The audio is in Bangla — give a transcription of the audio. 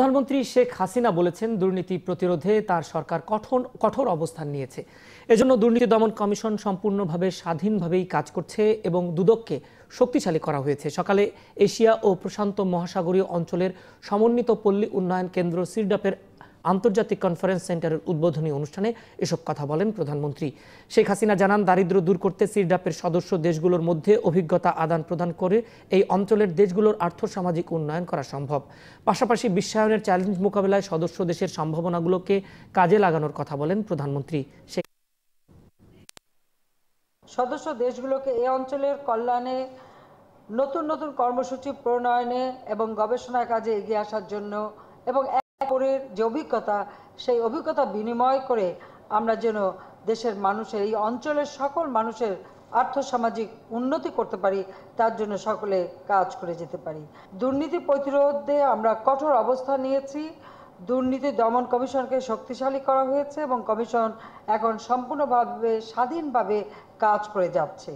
প্রধানমন্ত্রী শেখ হাসিনা বলেছেন দুর্নীতি প্রতিরোধে তার সরকার কঠোর কঠোর অবস্থান নিয়েছে এজন্য দুর্নীতি দমন কমিশন সম্পূর্ণভাবে স্বাধীনভাবেই কাজ করছে এবং দুদককে শক্তিশালী করা হয়েছে সকালে এশিয়া ও প্রশান্ত মহাসাগরীয় অঞ্চলের সমন্বিত পল্লী উন্নয়ন কেন্দ্র সিরডাপের আন্তর্জাতিক কনফারেন্স সেন্টারের উদ্বোধনী অনুষ্ঠানে এসব কথা বলেন প্রধানমন্ত্রী শেখ হাসিনা জানান দারিদ্র দূর করতে সিরডাপের সদস্য দেশগুলোর মধ্যে অভিজ্ঞতা আদান প্রদান করে এই অঞ্চলের দেশগুলোর আর্থসামাজিক উন্নয়ন করা সম্ভব পাশাপাশি বিশ্বায়নের চ্যালেঞ্জ মোকাবেলায় সদস্য দেশের সম্ভাবনাগুলোকে কাজে লাগানোর কথা বলেন প্রধানমন্ত্রী সদস্য দেশগুলোকে এ অঞ্চলের কল্যাণে নতুন নতুন কর্মসূচি প্রণয়নে এবং গবেষণা কাজে এগিয়ে আসার জন্য এবং সফরের যে অভিজ্ঞতা সেই অভিজ্ঞতা বিনিময় করে আমরা যেন দেশের মানুষের এই অঞ্চলের সকল মানুষের আর্থসামাজিক উন্নতি করতে পারি তার জন্য সকলে কাজ করে যেতে পারি দুর্নীতি প্রতিরোধে আমরা কঠোর অবস্থান নিয়েছি দুর্নীতি দমন কমিশনকে শক্তিশালী করা হয়েছে এবং কমিশন এখন সম্পূর্ণভাবে স্বাধীনভাবে কাজ করে যাচ্ছে